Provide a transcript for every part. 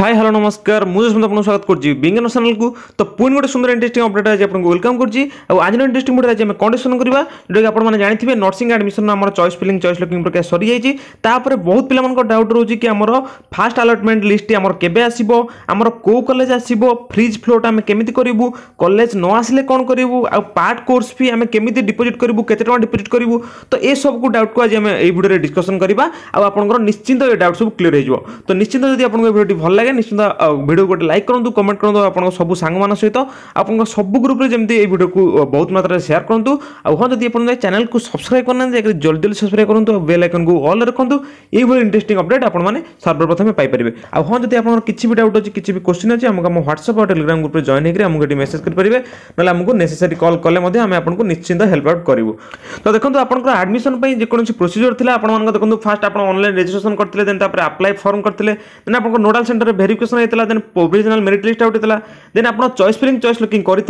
hi hello নমস্কার মু যশবন্ত আপনার স্বাগত করছি বিজ্ঞান চ্যানেলকু তো পুঁ গোটে সুন্দর ইন্টারেস্টিং অপডেট আজ আপনার ওয়েলকাম করছি আজর ইন্টারেস্টিং অপডেট আজ আমি কন্ডিশন করা যেটা আপনার জাঁথিবে নর্সিং আডমিশন আমার চয়েস ফিলিং চয়েস লকিং প্রক্রিয়া সরিযাই তাপরে বহু পিলাঙ্ক ডাউট রয়েছে কি আমার ফার্স্ট আলটমেন্ট লিষ্টটি আমার কেবে আসব আমার কেউ কলেজ আসব ফ্রিজ ফ্লোটা আমি কেমিতি করবু কলেজ ন আসলে কম করবু আর্ট কোর্স ফি আমি কেমিতি ডিপোজিট করবু কেতে টাকা ডিপোজিট করবু তো এসবু ডাউট আজ আমি এই ভিডিওরে ডিসকসন করা আপনার নিশ্চিন্ত এই ডাউট সব ক্লিয়ার হয়ে যাব তো নিশ্চিন্ত যদি আপনার ভিডিওটি ভাল লাগে লাগে ନିଶ୍ଚିନ୍ତ ଭିଡ଼ିଓ ଗୋଟେ ଲାଇକ୍ କରନ୍ତୁ କମେଣ୍ଟ କରନ୍ତୁ ଆପଣଙ୍କ ସବୁ ସାଙ୍ଗମାନଙ୍କ ସହିତ ଆପଣଙ୍କ ସବୁ ଗ୍ରୁପ୍ରେ ଯେମିତି ଏଇ ଭିଡ଼ିଓକୁ ବହୁତ ମାତ୍ରାରେ ସେୟାର କରନ୍ତୁ ଆଉ ହଁ ଯଦି ଆପଣ ଚ୍ୟାନେଲ୍କୁ ସବସ୍କ୍ରାଇବ୍ କରିନାହାନ୍ତି ଜଲ୍ଦି ଜଲ୍ଦି ସବସ୍କ୍ରାଇବ୍ କରନ୍ତୁ ଆଉ ବେଲ୍ ଆଇକନ୍କୁ ଅଲ୍ ରଖନ୍ତୁ ଏଇଭଳି ଇଣ୍ଟରେଷ୍ଟିଂ ଅପଡ଼େଟ୍ ଆପଣମାନେ ସର୍ବପ୍ରଥମେ ପାଇପାରିବେ ଆଉ ହଁ ଯଦି ଆପଣଙ୍କର କିଛି ବି ଡାଉଟ୍ ଅଛି କିଛି ବି କ୍ୱେଶ୍ଚିନ୍ ଅଛି ଆମକୁ ଆମ ହ୍ୱାଟ୍ସଅପ୍ ଆଉ ଟେଲିଗ୍ରାମ ଗ୍ରୁପ୍ରେ ଜଏନ୍ ହେଇକି ଆମକୁ ଏଠି ମେସେଜ୍ କରିପାରିବେ ନହେଲେ ଆମକୁ ନେସେସାରି କଲ୍ କଲେ ମଧ୍ୟ ଆମେ ଆପଣଙ୍କୁ ନିଶ୍ଚିନ୍ତ ହେଲ୍ପ ଆଉଟ୍ କରିବୁ ତ ଦେଖନ୍ତୁ ଆପଣଙ୍କର ଆଡ଼ମିସନ୍ ପାଇଁ ଯେକୌଣସି ପ୍ରୋସିଜର୍ ଥିଲା ଆପଣମାନଙ୍କ ଦେଖନ୍ତୁ ଫାଷ୍ଟ ଆପଣ ଅନଲାଇନ୍ ରେଜିଷ୍ଟ୍ରେସନ୍ କରିଥିଲେ ଦେନ୍ ତାପରେ ଆପ୍ଲାଏ ଫର୍ମ କରିଥିଲେ ଦେନ୍ ଆପଣଙ୍କ ନୋଡ଼ାଲ୍ ସେଣ୍ଟରରେ ভেরিফিକେসন হয়েছিল then provisional merit list out হয়েছিল দেন আপনার চয়েস ফিলিং চয়েস লুকিং করে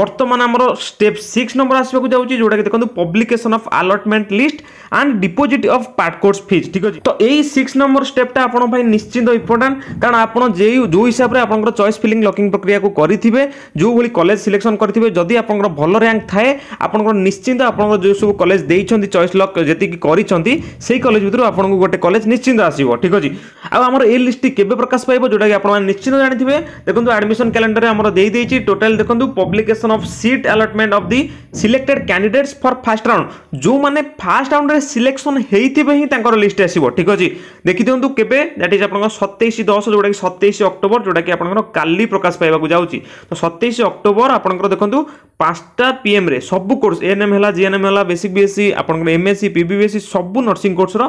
বর্তমান আমার স্টেপ সিক্স নম্বর আসবাক যাচ্ছি যেটা কি দেখুন publication of allotment list and deposit of part course fees ঠিক আছে তো এই সিক্স নম্বর স্টেপটা আপনার নিশ্চিন্ত ইম্পর্টাট কারণ আপনার যে যে হিসাবে আপনার চয়েস ফিলিং লকিং প্রক্রিয়া করে যেভাবে কলেজ সিলেকশন করে যদি আপনার ভাল র্যাঙ্ক থাকে আপনার নিশ্চিন্ত আপনার যে সব কলেজ দিয়েছেন চয়েস লক যেত করেছেন সেই কলেজ ভিতর আপনার গোটে কলেজ নিশ্চিন্ত আসবে ঠিক আছে আমার এই লিষ্টটি কেবে প্রকাশ পাইব ଯେଉଁଟାକି ଆପଣମାନେ ନିଶ୍ଚିତ ଜାଣିଥିବେ ଦେଖନ୍ତୁ ଆଡ଼ମିସନ୍ କ୍ୟାଲେଣ୍ଡରରେ ଆମର ଦେଇଦେଇଛି ଟୋଟାଲ୍ ଦେଖନ୍ତୁ publication of seat allotment of the selected candidates for first round ଯେଉଁମାନେ ଫାର୍ଷ୍ଟ ରାଉଣ୍ଡରେ ସିଲେକ୍ସନ୍ ହେଇଥିବେ ହିଁ ତାଙ୍କର ଲିଷ୍ଟ ଆସିବ ଠିକ୍ ଅଛି ଦେଖିଦିଅନ୍ତୁ କେବେ ଦ୍ୟାଟ୍ ଇଜ୍ ଆପଣଙ୍କ ସତେଇଶ ଦଶ ଯେଉଁଟାକି ସତେଇଶ ଅକ୍ଟୋବର ଯେଉଁଟାକି ଆପଣଙ୍କର କାଲି ପ୍ରକାଶ ପାଇବାକୁ ଯାଉଛି ତ ସତେଇଶ ଅକ୍ଟୋବର ଆପଣଙ୍କର ଦେଖନ୍ତୁ ପାଞ୍ଚଟା ପିଏମ୍ରେ ସବୁ କୋର୍ସ ଏଏନ୍ଏମ୍ ହେଲା ଜିଏନ୍ଏମ୍ ହେଲା ବେସିକ୍ ବିଏସ୍ସି ଆପଣଙ୍କର ଏମ୍ଏସ୍ସି ପିବିଏସ୍ସି ସବୁ ନର୍ସିଂ କୋର୍ସର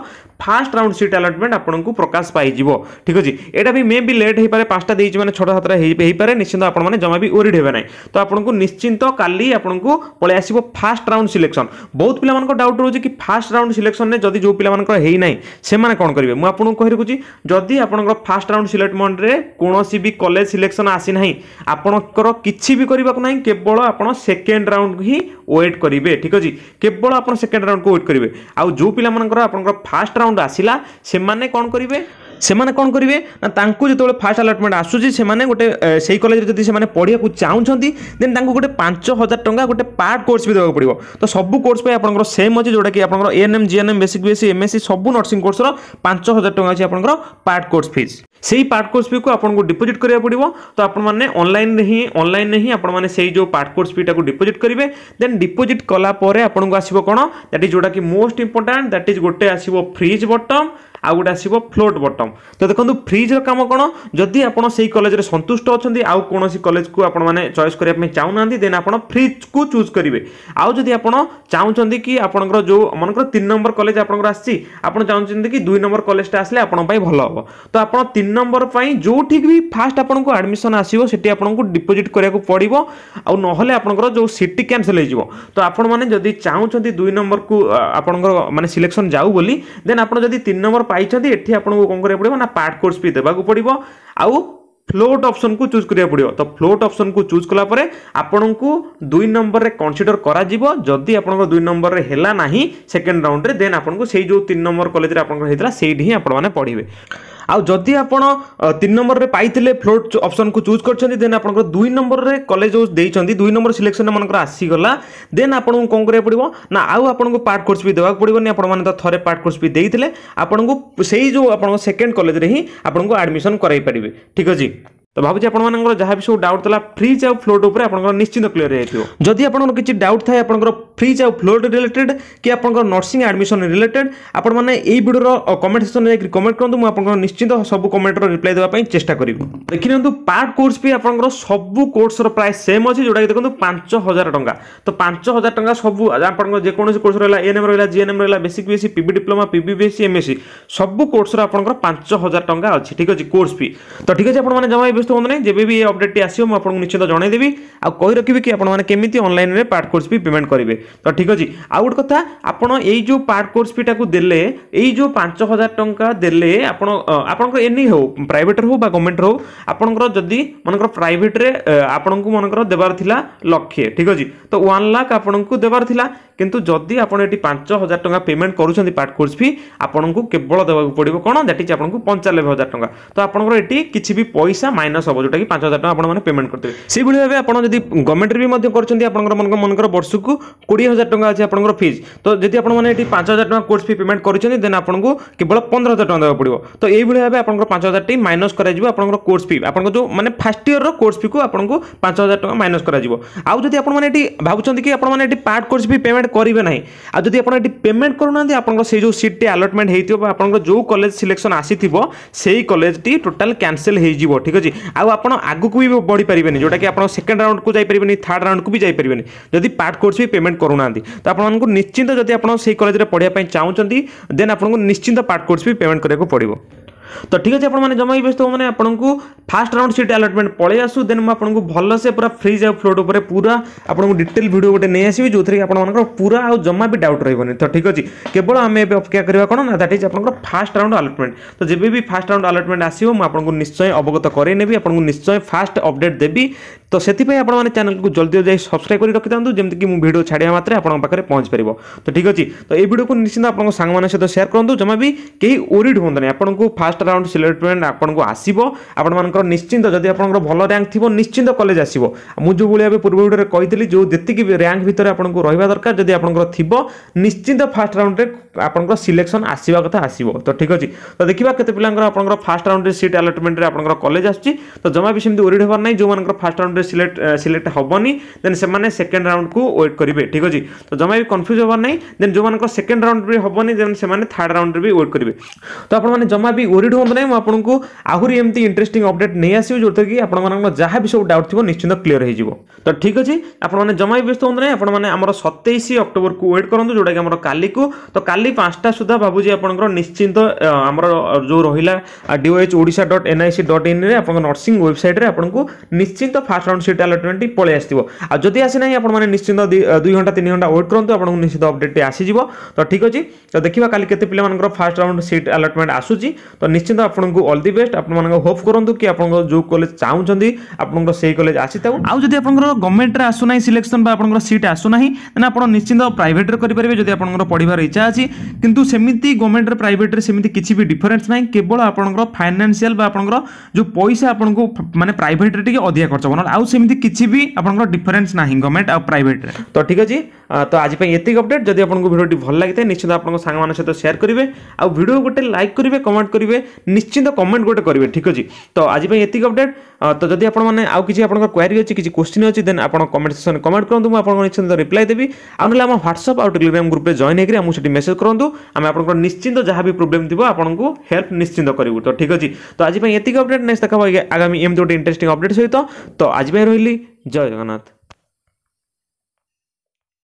ଫାର୍ଷ୍ଟ ରାଉଣ୍ଡ ସିଟ୍ ଆଲଟମେଣ୍ଟ ଆପଣଙ୍କୁ ପ୍ରକାଶ ପାଇଯିବ ଠିକ୍ ଅଛି ଏଇଟା ବି ମେ মে বি লেট হয়ে পাঁচটা দিয়েছি মানে ছটা সাতটা হয়ে নিশ্চিন্ত আপনার জমা বি ওরিড হবে না তো আপনার নিশ্চিন্ত কালি আপনার পড়ে আসব ফার্স্ট রাউন্ড সিলেকশন বহুত পিলা ডাউট রয়েছে কি ফার্স্ট রাউন্ড সিলেকশন যদি যে পিলা হয়ে না সে কম করবে মু আপনার কহিরুছি যদি আপনার ফার্স্ট রাউন্ড সিলেকশনরে কোণী বি কলেজ সিলেকশন আসি না আপনার কিছু বি করা না কেবল আপনার সেকেন্ড রাউন্ড হি ওয়েট করবে ঠিক আছে কেবল আপনার সেকেন্ড রাউন্ড ওয়েট করবে আউ যে পিলা আপনার ফার্স্ট রাউন্ড আসিলা সে কম করবে ସେମାନେ କ'ଣ କରିବେ ନା ତାଙ୍କୁ ଯେତେବେଳେ ଫାର୍ଷ୍ଟ ଆଲଟମେଣ୍ଟ ଆସୁଛି ସେମାନେ ଗୋଟେ ସେଇ କଲେଜରେ ଯଦି ସେମାନେ ପଢ଼ିବାକୁ ଚାହୁଁଛନ୍ତି ଦେନ୍ ତାଙ୍କୁ ଗୋଟେ ପାଞ୍ଚ ହଜାର ଟଙ୍କା ଗୋଟେ ପାର୍ଟ କୋର୍ସ ବି ଦେବାକୁ ପଡ଼ିବ ତ ସବୁ କୋର୍ସ ପାଇଁ ଆପଣଙ୍କର ସେମ୍ ଅଛି ଯେଉଁଟାକି ଆପଣଙ୍କର ANM GNM basic BSc MSc ସବୁ ନର୍ସିଂ କୋର୍ସର ପାଞ୍ଚ ହଜାର ଟଙ୍କା ଅଛି ଆପଣଙ୍କର ପାର୍ଟ କୋର୍ସ ଫିସ୍ সেই পার্ট কোর্স ফিকু আপনার ডিপোজিট করা পড়ব তো আপনার অনলাইন হি অনলাইন হি আপনার সেই যে পার্ট কোর্স ফিটা ডিপোজিট করবে দেন ডিপোজিট কলাপরে আপনার আসব কোণ দ্যাট ইজ যেটা কি মোস্ট ইম্পর্টাট দ্যাট ইজ গোটে আসব ফ্রিজ বটম आ गोटे आस फ्लोट बटम तो देखो फ्रिज्र काम कौन जदि आप कलेज सन्तुष्ट अच्छा आउ कौन कलेज को आपने चयस करने चाहूना देन आप फ्रिज को चूज करेंगे आउ जदि आप चाहूं कि आपंकर जो मन तीन नंबर कलेज आप चाहूँ कि दुई नंबर कलेजा आसे आप भल हम तो आप तीन नंबर पर जो भी फास्ट आपको आडमिशन आसो सी डिपोजिट कराया पड़ो आउ ना जो सीट कैनसल हो तो आपड़ी चाहूँ दुई नंबर को आप मानते सिलेक्शन जाऊ बोली देन आपड़ तीन नंबर পাইছেন এটি আপনার কম করা পড়ব না পার্ট কোর্স ফি দেওয়া পড়ব আউ ফ্লোট অপসন কু চুজ করা পড়ব তো ফ্লোট অপসন কু চুজ কলাপরে আপনার দুই নম্বরের কনসিডর করা যদি আপনার দুই নম্বরের হেলা না সেকেন্ড রাউন্ডে দেন আপনার সেই যে তিন নম্বর কলেজের আপনার হয়েছিল সেইটি হি আপনার পড়বে ଆଉ ଯଦି ଆପଣ ତିନି ନମ୍ବରରେ ପାଇଥିଲେ ଫ୍ଲୋଟ୍ ଅପସନ୍କୁ ଚୁଜ୍ କରିଛନ୍ତି ଦେନ୍ ଆପଣଙ୍କର ଦୁଇ ନମ୍ବରରେ କଲେଜ ଯେଉଁ ଦେଇଛନ୍ତି ଦୁଇ ନମ୍ବର ସିଲେକ୍ସନ୍ ଆପଣଙ୍କର ଆସିଗଲା ଦେନ୍ ଆପଣଙ୍କୁ କ'ଣ କରିବାକୁ ପଡ଼ିବ ନା ଆଉ ଆପଣଙ୍କୁ ପାର୍ଟ କୋର୍ସ ବି ଦେବାକୁ ପଡ଼ିବନି ଆପଣମାନେ ତ ଥରେ ପାର୍ଟ କୋର୍ସ ବି ଦେଇଥିଲେ ଆପଣଙ୍କୁ ସେଇ ଯେଉଁ ଆପଣଙ୍କ ସେକେଣ୍ଡ କଲେଜରେ ହିଁ ଆପଣଙ୍କୁ ଆଡ଼ମିସନ୍ କରାଇ ପାରିବେ ଠିକ୍ ଅଛି তো ভাবুছি আপনার যা বি সব ডাউট লা ফ্রিজ আউ ফ্লোট উপরে আপনার নিশ্চিত ক্লিয়ার হয়ে যদি আপনার কিছু ডাউট থাকে আপনার ফ্রিজ আউ ফ্লোট রিলেটেড কি আপনার নর্সিং আডমিশন রিলেটেড আপনার মানে এই ভিডিওর কমেন্ট সেকশনে যাই কমেন্ট করতে মু আপনার নিশ্চিত সব কমেন্টর রিপ্লাই দেওয়া পাই চেষ্টা করিবি দেখি নিউ পার্ট কোর্স বি আপনার সবু কোর্সর প্রায় সেম অছে যেটা কি দেখুন পাঁচ হাজার টাকা তো পাঁচ হাজার টাকা সবু আপনার যেকোন কোর্স রহলা এএনএম রহলা জিএনএম রহলা basic BSc PB diploma PB BSc MSc সবু কোর্সর আপনার পাঁচ হাজার টাকা অছে ঠিক আছে কোর্স ফি তো ঠিক আছে আপনার জমা ନିରାଶ ହୁଅନ୍ତୁ ନାହିଁ ଯେବେ ବି ଏ ଅପଡ଼େଟ୍ଟି ଆସିବ ମୁଁ ଆପଣଙ୍କୁ ନିଶ୍ଚିତ ଜଣାଇଦେବି ଆଉ କହି ରଖିବି କି ଆପଣମାନେ କେମିତି ଅନଲାଇନ୍ରେ ପାର୍ଟ କୋର୍ସ ଫି ପେମେଣ୍ଟ କରିବେ ତ ଠିକ୍ ଅଛି ଆଉ ଗୋଟେ କଥା ଆପଣ ଏଇ ଯେଉଁ ପାର୍ଟ କୋର୍ସ ଫିଟାକୁ ଦେଲେ ଏଇ ଯେଉଁ ପାଞ୍ଚ ହଜାର ଟଙ୍କା ଦେଲେ ଆପଣ ଆପଣଙ୍କର ଏନି ହେଉ ପ୍ରାଇଭେଟ୍ରେ ହେଉ ବା ଗଭର୍ଣ୍ଣମେଣ୍ଟରେ ହେଉ ଆପଣଙ୍କର ଯଦି ମନେକର ପ୍ରାଇଭେଟ୍ରେ ଆପଣଙ୍କୁ ମନେକର ଦେବାର ଥିଲା ଲକ୍ଷେ ଠିକ୍ ଅଛି ତ ୱାନ୍ ଲାଖ୍ ଆପଣଙ୍କୁ ଦେବାର ଥିଲା କିନ୍ତୁ ଯଦି ଆପଣ ଏଠି ପାଞ୍ଚ ହଜାର ଟଙ୍କା ପେମେଣ୍ଟ କରୁଛନ୍ତି ପାର୍ଟ କୋର୍ସ ଫି ଆପଣଙ୍କୁ କେବଳ ଦେବାକୁ ପଡ଼ିବ କ'ଣ ଦ୍ୟାଟ୍ ଇଜ୍ ଆପଣଙ୍କୁ ପଞ୍ଚାନବେ ହଜାର ଟଙ୍କା ତ ଆପଣଙ୍କର ଏଠି କିଛି ବି ପଇସା ମାଇନସ୍ সবজুট কি 5000 টাকা আপন মানে পেমেন্ট করদে সেই ভিডিওে আপোন যদি গভারমেন্ট রিভি মধ্যে করচନ୍ତି আপোনৰ মনক মন কৰ বৰসুକୁ 20000 টাকা আছে আপোনৰ ফি তো যদি আপোন মানে 5000 টাকা কোর্স ফি পেমেন্ট কৰিচেন দেন আপোনক কেৱল 15000 টাকা পৰিব তো এই ভিডিওে আপোনৰ 5000 টকা মাইনাস কৰা যাব আপোনৰ কোর্স ফি আপোনক যো মানে ফার্স্ট ইয়াৰৰ কোর্স ফি কো আপোনক 5000 টাকা মাইনাস কৰা যাব আৰু যদি আপোন মানে ভাবুচନ୍ତି কি আপোন মানে এটি पार्ट কৰি পেমেন্ট কৰিব নে নাই আৰু যদি আপোন পেমেন্ট কৰো নাতি আপোনৰ সেই যো সিট এලোটমেন্ট হৈ থৈ আপোনৰ যো কলেজ সিলেকশন আসি থিবো সেই কলেজ টি টোটাল ক্যানসেল হৈ যাব ঠিক আছে ଆଉ ଆପଣ ଆଗକୁ ବି ବଢ଼ିପାରିବେନି ଯେଉଁଟାକି ଆପଣ ସେକେଣ୍ଡ ରାଉଣ୍ଡକୁ ଯାଇପାରିବେନି ଥାର୍ଡ଼ ରାଉଣ୍ଡକୁ ବି ଯାଇପାରିବେନି ଯଦି ପାର୍ଟ କୋର୍ସ ବି ପେମେଣ୍ଟ କରୁନାହାନ୍ତି ତ ଆପଣଙ୍କୁ ନିଶ୍ଚିନ୍ତ ଯଦି ଆପଣ ସେଇ କଲେଜରେ ପଢ଼ିବା ପାଇଁ ଚାହୁଁଛନ୍ତି ଦେନ୍ ଆପଣଙ୍କୁ ନିଶ୍ଚିନ୍ତ ପାର୍ଟ କୋର୍ସ ବି ପେମେଣ୍ଟ କରିବାକୁ ପଡ଼ିବ ତ ଠିକ୍ ଅଛି ଆପଣମାନେ ଜମା ବି ବ୍ୟସ୍ତ ହେଉମାନେ ଆପଣଙ୍କୁ ଫାର୍ଷ୍ଟ ରାଉଣ୍ଡ ସିଟ୍ ଆଲଟମେଣ୍ଟ ପଳେଇ ଆସୁ ଦେନ୍ ମୁଁ ଆପଣଙ୍କୁ ଭଲସେ ପୁରା ଫ୍ରିଜ୍ ଆଉ ଫ୍ଲୋଟ୍ ଉପରେ ପୁରା ଆପଣଙ୍କୁ ଡିଟେଲ୍ ଭିଡ଼ିଓ ଗୋଟେ ନେଇ ଆସିବି ଯେଉଁଥିରେ କି ଆପଣମାନଙ୍କର ପୁରା ଆଉ ଜମା ବି ଡାଉଟ୍ ରହିବନି ତ ଠିକ୍ ଅଛି କେବଳ ଆମେ ଏବେ ଅପେକ୍ଷା କରିବା କ'ଣ ନା ଦ୍ୟାଟ୍ ଇଜ୍ ଆପଣଙ୍କର ଫାର୍ଷ୍ଟ ରାଉଣ୍ଡ ଆଲଟମେଣ୍ଟ ତ ଯେବେ ବି ଫାର୍ଷ୍ଟ ରାଉଣ୍ଡ ଆଲଟମେଣ୍ଟ ଆସିବ ମୁଁ ଆପଣଙ୍କୁ ନିଶ୍ଚୟ ଅବଗତ କରାଇ ନେବି ଆପଣଙ୍କୁ ନିଶ୍ଚୟ ଫାର୍ଷ୍ଟ ଅପଡ଼େଟ୍ ଦେବି ତ ସେଥିପାଇଁ ଆପଣମାନେ ଚ୍ୟାନେଲକୁ ଜଲ୍ଦି ଯାଇ ସବସ୍କ୍ରାଇବ୍ କରି ରଖିଥାନ୍ତୁ ଯେମିତିକି ମୁଁ ଭିଡ଼ିଓ ଛାଡ଼ିବା ମାତ୍ରେ ଆପଣଙ୍କ ପାଖରେ ପହଞ୍ଚିପାରିବ ତ ଠିକ୍ ଅଛି ତ ଏଇ ଭିଡ଼ିଓକୁ ନିଶ୍ଚିନ୍ତ ଆପଣଙ୍କ ସାଙ୍ଗମାନଙ୍କ ସହିତ ସେୟାର କରନ୍ତୁ ଜମା ବି କେହି ଓରିଡ୍ ହୁଅନ୍ତୁନି ଆପଣଙ୍କୁ ଫାର୍ଷ୍ଟ লাস্ট রাউন্ড সিলেক্টমেন্ট আপনার আসব আপনার নিশ্চিন্ত যদি আপনার ভাল র্যাঙ্ক থাকবে নিশ্চিন্ত কলেজ আসব মু যেভাবে এবার পূর্ব ভিডিওরে কইলি যে যেতিকি র্যাঙ্ক ভিতরে আপনার রহবা দরকার যদি আপনার থাকবে নিশ্চিন্ত ফার্স্ট রাউন্ডে আপনার সিলেকশন আসবা কথা আসব তো ঠিক আছে তো দেখা কেতে পিলাঙ্কর আপনার ফার্স্ট রাউন্ডে সিট আলটমেন্টে আপনার কলেজ আসছে তো জমা বি সেমি ওরিড হবার নাই যে ফার্স্ট রাউন্ডে সিলেক্ট সিলেক্ট হবনি দেন সে সেকেন্ড রাউন্ডকু ওয়েট করবে ঠিক আছে তো জমা বি কনফ্ୟୁଜ୍ ହେବାର ନାହିଁ ଦେନ୍ ଯେଉଁମାନଙ୍କର ସେକେଣ୍ଡ ରାଉଣ୍ଡ ବି ହେବନି ଦେନ୍ ସେମାନେ ଥାର୍ଡ଼ ରାଉଣ୍ଡରେ ବି ୱେଟ୍ କରିବେ ତ ଆପଣମାନେ ଜମା ବି କୋଉଠିଠୁ ମଧ୍ୟ ନାହିଁ ମୁଁ ଆପଣଙ୍କୁ ଆହୁରି ଏମିତି ଇଣ୍ଟରେଷ୍ଟିଂ ଅପଡେଟ୍ ନେଇ ଆସିବି ଯେଉଁଥିରେ କି ଆପଣମାନଙ୍କର ଯାହା ବି ସବୁ ଡାଉଟ୍ ଥିବ ନିଶ୍ଚିନ୍ତ କ୍ଲିୟର ହେଇଯିବ ତ ଠିକ୍ ଅଛି ଆପଣମାନେ ଜମା ବି ବ୍ୟସ୍ତ ହୁଅନ୍ତୁ ନାହିଁ ଆପଣମାନେ ଆମର ସତେଇଶ ଅକ୍ଟୋବରକୁ ୱେଟ୍ କରନ୍ତୁ ଯେଉଁଟାକି ଆମର କାଲିକୁ ତ କାଲି ପାଞ୍ଚଟା ସୁଦ୍ଧା ଭାବୁଛି ଆପଣଙ୍କର ନିଶ୍ଚିନ୍ତ ଆମର ଯେଉଁ ରହିଲା DOH Odisha dot NIC dot ଇନ୍ରେ ଆପଣଙ୍କ ନର୍ସିଂ ୱେବସାଇଟ୍ରେ ଆପଣଙ୍କୁ ନିଶ୍ଚିନ୍ତ ଫାର୍ଷ୍ଟ ରାଉଣ୍ଡ ସିଟ୍ ଆଲଟମେଣ୍ଟଟି ପଳେଇ ଆସିଥିବ ଆଉ ଯଦି ଆସିନାହିଁ ଆପଣମାନେ ନିଶ୍ଚିନ୍ତ ଦୁଇ ଘଣ୍ଟା ତିନି ଘଣ୍ଟା ୱେଟ୍ କରନ୍ତୁ ଆପଣଙ୍କୁ ନିଶ୍ଚିତ ଅପଡେଟ୍ଟି ଆସିଯିବ ତ ଠିକ୍ ଅଛି ତ ଦେଖିବା କାଲି କେତେ ପିଲାମାନଙ୍କର ଫାର୍ଷ୍ଟ ରାଉଣ୍ଡ ସିଟ୍ ଆଲଟମେଣ୍ଟ ଆସୁଛି ତ ନିଶ୍ଚିନ୍ତ ଆପଣଙ୍କୁ ଅଲ୍ ଦି ବେଷ୍ଟ ଆପଣମାନଙ୍କ ହୋପ୍ କରନ୍ତୁ କି ଆପଣଙ୍କର ଯେଉଁ କଲେଜ ଚାହୁଁଛନ୍ତି ଆପଣଙ୍କର ସେଇ କଲେଜ ଆସିଥାଉ ଆଉ ଯଦି ଆପଣଙ୍କର ଗଭର୍ଣ୍ଣମେଣ୍ଟରେ ଆସୁନାହିଁ ସିଲେକ୍ସନ୍ ବା ଆପଣଙ୍କର ସିଟ୍ ଆସୁନାହିଁ ଦେନ୍ ଆପଣ ନିଶ୍ଚିନ୍ତ ପ୍ରାଇଭେଟ୍ରେ କରିପାରିବେ ଯଦି ଆପଣଙ୍କର ପଢ଼ିବାର ଇଚ୍ଛା ଅଛି କିନ୍ତୁ ସେମିତି ଗଭର୍ଣ୍ଣମେଣ୍ଟରେ ପ୍ରାଇଭେଟ୍ରେ ସେମିତି କିଛି ବି ଡିଫରେନ୍ସ ନାହିଁ କେବଳ ଆପଣଙ୍କର ଫାଇନାନ୍ସିଆଲ ବା ଆପଣଙ୍କର ଯେଉଁ ପଇସା ଆପଣଙ୍କୁ ମାନେ ପ୍ରାଇଭେଟ୍ରେ ଟିକେ ଅଧିକା ଖର୍ଚ୍ଚ ହେବ ନହେଲେ ଆଉ ସେମିତି କିଛି ବି ଆପଣଙ୍କର ଡିଫରେନ୍ସ ନାହିଁ ଗଭର୍ଣ୍ଣମେଣ୍ଟ ଆଉ ପ୍ରାଇଭେଟ୍ରେ ତ ଠିକ୍ ଅଛି ତ ଆଜି ପାଇଁ ଏତିକି ଅପଡେଟ୍ ଯଦି ଆପଣଙ୍କୁ ଭିଡ଼ିଓଟି ଭଲ ଲାଗିଥାଏ ନିଶ୍ଚିନ୍ତ ଆପଣଙ୍କ ସାଙ୍ଗମାନଙ୍କ ସହିତ ସେୟାର କରିବେ ଆଉ ଭିଡ଼ିଓ ଗୋଟେ ଲାଇକ୍ କରିବେ କମେଣ୍ଟ କରିବେ ନିଶ୍ଚିନ୍ତ କମେଣ୍ଟ ଗୋଟେ କରିବେ ଠିକ୍ ଅଛି ତ ଆଜି ପାଇଁ ଏତିକି ଅପଡ଼େଟ୍ ତ ଯଦି ଆପଣମାନେ ଆଉ କିଛି ଆପଣଙ୍କର କ୍ୱାରି ଅଛି କିଛି କ୍ୱେଶ୍ଚିନ୍ ଅଛି ଦେନ୍ ଆପଣ କମେଣ୍ଟ ସେକ୍ସନ୍ କମେଣ୍ଟ କରନ୍ତୁ ମୁଁ ଆପଣଙ୍କ ନିଶ୍ଚିନ୍ତ ରିପ୍ଲାଏ ଦେବି ଆଉ ନହେଲେ ଆମ ହ୍ୱାଟ୍ସଆପ୍ ଆଉ ଟେଲିଗ୍ରାମ ଗ୍ରୁପ୍ରେ ଜଏନ୍ ହେଇକି ଆମକୁ ସେଠି ମେସେଜ୍ କରନ୍ତୁ ଆମେ ଆପଣଙ୍କର ନିଶ୍ଚିନ୍ତ ଯାହା ବି ପ୍ରୋବ୍ଲେମ୍ ଥିବ ଆପଣଙ୍କୁ ହେଲ୍ପ ନିଶ୍ଚିନ୍ତ କରିବୁ ତ ଠିକ୍ ଅଛି ତ ଆଜି ପାଇଁ ଏତିକି ଅପଡ଼େଟ୍ ନେକ୍ସଟ ଦେଖା ଆଗାମୀ ଏମିତି ଗୋଟେ ଇଣ୍ଟରେଷ୍ଟିଂ ଅପଡ଼େଟ୍ ସହିତ ତ ଆଜି ପାଇଁ ରହିଲି ଜୟ ଜଗନ୍ନାଥ